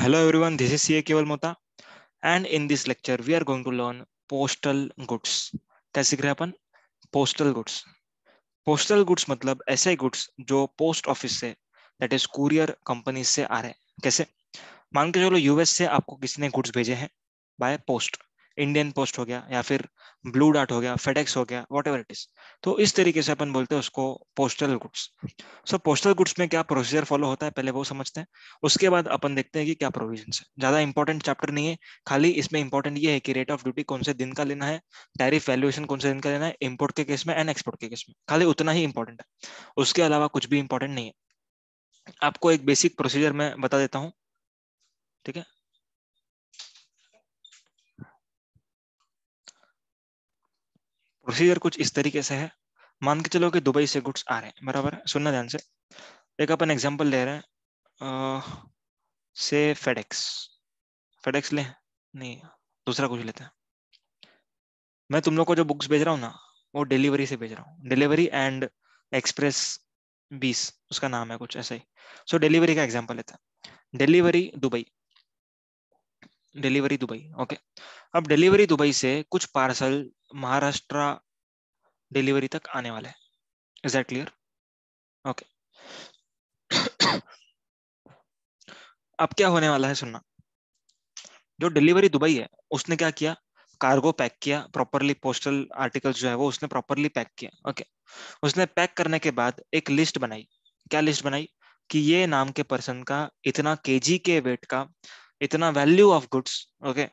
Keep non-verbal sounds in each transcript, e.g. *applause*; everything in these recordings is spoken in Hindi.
Hello everyone, this is CA Keval Mota and in this lecture we are going to learn postal goods. कैसे करें अपन postal goods. Postal goods मतलब ऐसे goods जो post office से that is courier companies से आ रहे हैं कैसे मान के चलो यूएस से आपको किसी goods गुड्स भेजे हैं बाय पोस्ट इंडियन पोस्ट हो गया या फिर ब्लू डार्ट हो गया फेडेक्स हो गया वॉट इट इज तो इस तरीके से अपन बोलते हैं उसको postal goods so postal goods में क्या प्रोसीजर फॉलो होता है पहले वो समझते हैं उसके बाद अपन देखते हैं कि क्या प्रोविजन है ज्यादा इंपॉर्टेंट चैप्टर नहीं है खाली इसमें इंपॉर्टेंट ये है कि रेट ऑफ ड्यूटी कौन से दिन का लेना है टैरिफ वैल्यूएशन कौन से दिन का लेना है इम्पोर्ट के केस में एंड एक्सपोर्ट के केस में खाली उतना ही इंपॉर्टेंट है उसके अलावा कुछ भी इंपॉर्टेंट नहीं है आपको एक बेसिक प्रोसीजर मैं बता देता हूँ ठीक है प्रोसीजर कुछ इस तरीके से है मान के चलो कि दुबई से गुड्स आ रहे हैं बराबर सुनना ध्यान से एक अपन एग्जाम्पल ले रहे हैं आ, से फेडेक्स फेडेक्स ले नहीं दूसरा कुछ लेते हैं मैं तुम लोग को जो बुक्स भेज रहा हूँ ना वो डिलीवरी से भेज रहा हूँ डिलीवरी एंड एक्सप्रेस बीस उसका नाम है कुछ ऐसा ही सो so, डिलीवरी का एग्जाम्पल लेते हैं delivery Dubai delivery Dubai okay अब डिलीवरी दुबई से कुछ पार्सल महाराष्ट्र डिलीवरी तक आने वाले हैं इज दैट क्लियर ओके अब क्या होने वाला है सुनना जो डिलीवरी दुबई है उसने क्या किया कार्गो पैक किया प्रॉपरली पोस्टल आर्टिकल जो है वो उसने प्रॉपरली पैक किया ओके okay. उसने पैक करने के बाद एक लिस्ट बनाई क्या लिस्ट बनाई कि ये नाम के पर्सन का इतना केजी के वेट का इतना वैल्यू ऑफ गुड्स ओके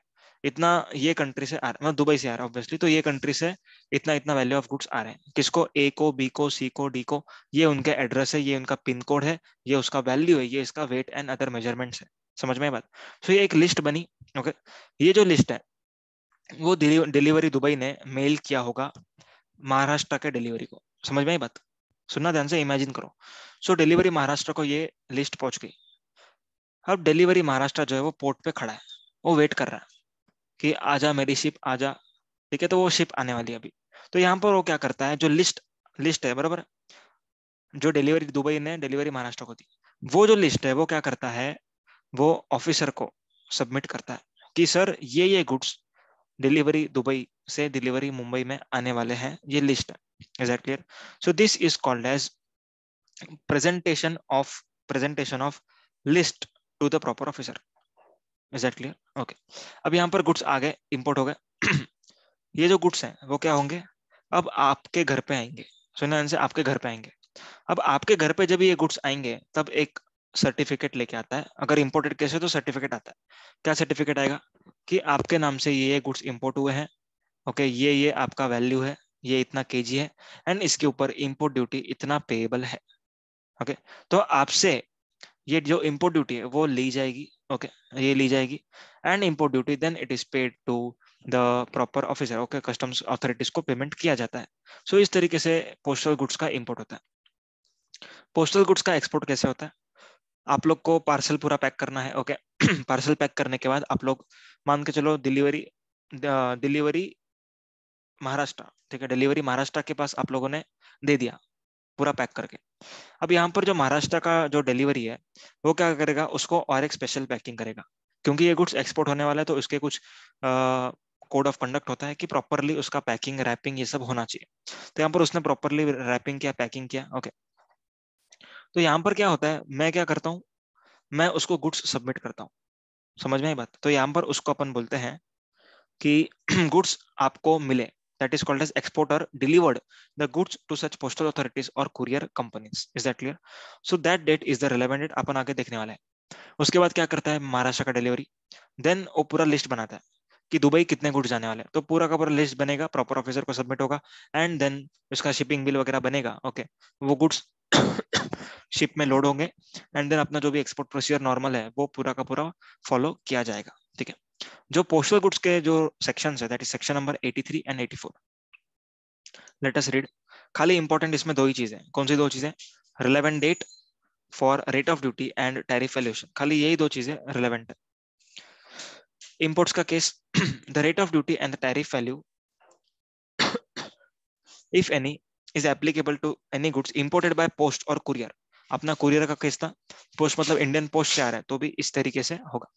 इतना ये कंट्री से आ रहा है मतलब दुबई से आ रहा है ऑब्वियसली तो ये कंट्री से इतना इतना वैल्यू ऑफ गुड्स आ रहे हैं किसको ए को बी को सी को डी को ये उनके एड्रेस है ये उनका पिन कोड है ये उसका वैल्यू है ये इसका वेट एंड अदर मेजरमेंट्स है समझ में बात सो तो so, ये एक लिस्ट बनी ओके ये जो लिस्ट है वो डिलीवरी दुबई ने मेल किया होगा महाराष्ट्र के डिलीवरी को समझ में बात सुनना ध्यान से इमेजिन करो सो so, डिलीवरी महाराष्ट्र को ये लिस्ट पहुंच गई अब डिलीवरी महाराष्ट्र जो है वो पोर्ट पे खड़ा है वो वेट कर रहा है कि आजा मेरी शिप आजा ठीक है तो वो शिप आने वाली है अभी तो यहाँ पर वो क्या करता है जो लिस्ट लिस्ट है बराबर जो डिलीवरी दुबई ने डिलीवरी महाराष्ट्र को दी वो जो लिस्ट है वो क्या करता है वो ऑफिसर को सबमिट करता है कि सर ये ये गुड्स डिलीवरी दुबई से डिलीवरी मुंबई में आने वाले हैं ये लिस्ट है is clear so this is called as presentation of presentation of list to the proper officer is that clear okay अब यहाँ पर गुड्स आ गए इम्पोर्ट हो गए *clears throat* ये जो गुड्स हैं वो क्या होंगे अब आपके घर पे आएंगे सुना इनसे आपके घर पे आएंगे अब आपके घर पे जब ये गुड्स आएंगे तब एक सर्टिफिकेट लेके आता है अगर इम्पोर्टेड केस है तो सर्टिफिकेट आता है क्या सर्टिफिकेट आएगा कि आपके नाम से ये गुड्स इम्पोर्ट हुए हैं ओके ये ये आपका वैल्यू है ये इतना केजी है एंड इसके ऊपर इम्पोर्ट ड्यूटी इतना पेएबल है ओके तो आपसे ये जो इम्पोर्ट ड्यूटी है वो ली जाएगी ओके okay, ये ली जाएगी and import duty then it is paid to the proper officer okay customs authorities को पेमेंट किया जाता है सो so, इस तरीके से पोस्टल गुड्स का इम्पोर्ट होता है पोस्टल गुड्स का एक्सपोर्ट कैसे होता है आप लोग को पार्सल पूरा पैक करना है ओके okay? पार्सल *clears throat* पैक करने के बाद आप लोग मान के चलो डिलीवरी डिलीवरी महाराष्ट्र ठीक है डिलीवरी महाराष्ट्र के पास आप लोगों ने दे दिया पूरा पैक करके अब यहाँ पर जो महाराष्ट्र का जो डिलीवरी है वो क्या करेगा उसको और एक स्पेशल पैकिंग करेगा क्योंकि ये गुड्स एक्सपोर्ट होने वाला है तो उसके कुछ कोड ऑफ कंडक्ट होता है कि प्रॉपरली उसका पैकिंग रैपिंग ये सब होना चाहिए तो यहाँ पर उसने प्रॉपरली रैपिंग किया पैकिंग किया ओके तो यहाँ पर क्या होता है मैं क्या करता हूँ मैं उसको गुड्स सबमिट करता हूँ समझ में आई बात तो यहाँ पर उसको अपन बोलते हैं कि गुड्स *clears throat* आपको मिले that is called as exporter delivered the goods to such postal authorities or courier companies is that clear so that date is the relevant date अपन आगे देखने वाला है उसके बाद क्या करता है महाराष्ट्र का डिलीवरी देन वो पूरा लिस्ट बनाता है कि दुबई कितने गुड जाने वाले तो पूरा का पूरा लिस्ट बनेगा प्रॉपर ऑफिसर को सबमिट होगा एंड देन उसका शिपिंग बिल वगैरह बनेगा ओके okay. वो गुड्स शिप *coughs* में लोड होंगे एंड देन अपना जो भी एक्सपोर्ट प्रोसीजर नॉर्मल है वो पूरा का पूरा फॉलो किया जाएगा ठीक है जो पोस्टल गुड्स के जो सेक्शन है that is section number 83 and 84 let us read खाली इंपॉर्टेंट इसमें दो ही चीजें कौन सी दो चीजें relevant date for rate of duty and tariff valuation खाली यही दो चीजें रिलेवेंट है इंपोर्ट्स का case the rate of duty and the tariff value if any is applicable to any goods imported by post और courier अपना courier का केस था पोस्ट मतलब इंडियन पोस्ट से आ रहा है तो भी इस तरीके से होगा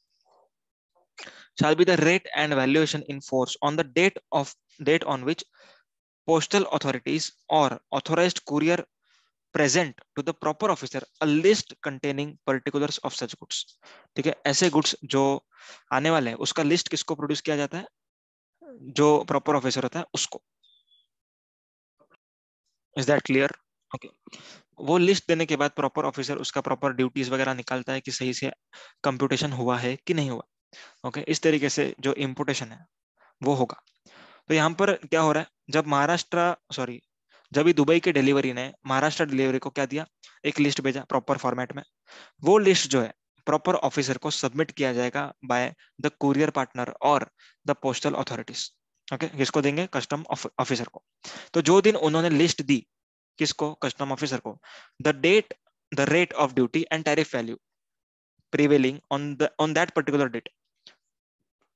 shall be the rate and valuation in force on the date of date on which postal authorities or authorized courier present to the proper officer a list containing particulars of such goods theek hai aise goods jo aane wale hai uska list kisko produce kiya jata hai jo proper officer hota hai usko is that clear okay वो लिस्ट देने के बाद प्रॉपर ऑफिसर उसका प्रॉपर ड्यूटीज वगैरह निकालता है कि सही से कंप्यूटेशन हुआ है कि नहीं हुआ ओके इस तरीके से जो इम्पोर्टेशन है वो होगा तो यहाँ पर क्या हो रहा है जब महाराष्ट्र सॉरी जब दुबई के डिलीवरी ने महाराष्ट्र डिलीवरी को क्या दिया एक लिस्ट भेजा प्रॉपर फॉर्मेट में वो लिस्ट जो है प्रॉपर ऑफिसर को सबमिट किया जाएगा बाय द कुरियर पार्टनर और द पोस्टल अथॉरिटीज ओके किसको देंगे कस्टम ऑफिसर को तो जो दिन उन्होंने लिस्ट दी किसको कस्टम ऑफिसर को the date the rate of duty and tariff value prevailing on on that particular date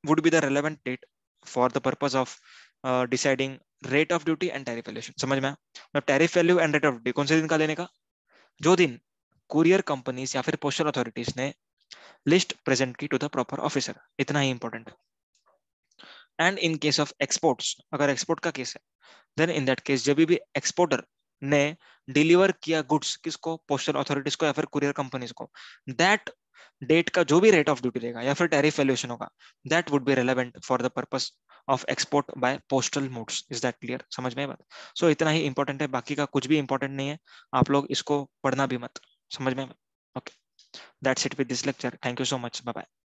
would be the relevant date for the purpose of uh, deciding rate of duty and tariff valuation समझ में मतलब tariff value and rate of duty कौन से दिन का लेने का जो दिन कुरियर कंपनीज या फिर पोस्टल अथॉरिटीज ने लिस्ट प्रेजेंट की टू द प्रॉपर ऑफिसर इतना ही इंपॉर्टेंट है and in case of exports अगर एक्सपोर्ट का केस है देन इन दैट केस जब भी एक्सपोर्टर ने डिलीवर किया गुड्स किसको पोस्टल अथॉरिटीज को या फिर कुरियर कंपनीज को दैट डेट का जो भी रेट ऑफ ड्यूटी रहेगा या फिर टैरिफ वैल्यूएशन होगा that would be relevant for the purpose of export by postal modes is that clear समझ में बात सो so, इतना ही इंपॉर्टेंट है बाकी का कुछ भी इंपॉर्टेंट नहीं है आप लोग इसको पढ़ना भी मत समझ में okay that's it with this lecture thank you so much bye bye